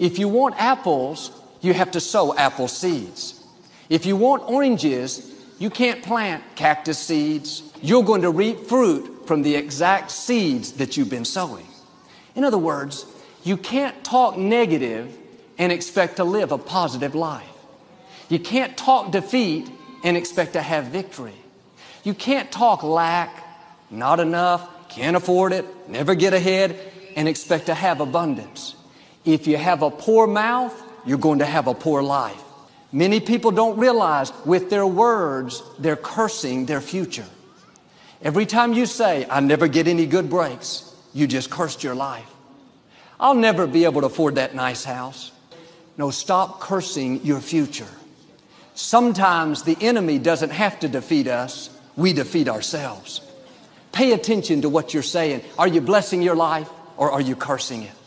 If you want apples, you have to sow apple seeds. If you want oranges, you can't plant cactus seeds. You're going to reap fruit from the exact seeds that you've been sowing. In other words, you can't talk negative and expect to live a positive life. You can't talk defeat and expect to have victory. You can't talk lack, not enough, can't afford it, never get ahead, and expect to have abundance. If you have a poor mouth, you're going to have a poor life. Many people don't realize with their words, they're cursing their future. Every time you say, I never get any good breaks, you just cursed your life. I'll never be able to afford that nice house. No, stop cursing your future. Sometimes the enemy doesn't have to defeat us. We defeat ourselves. Pay attention to what you're saying. Are you blessing your life or are you cursing it?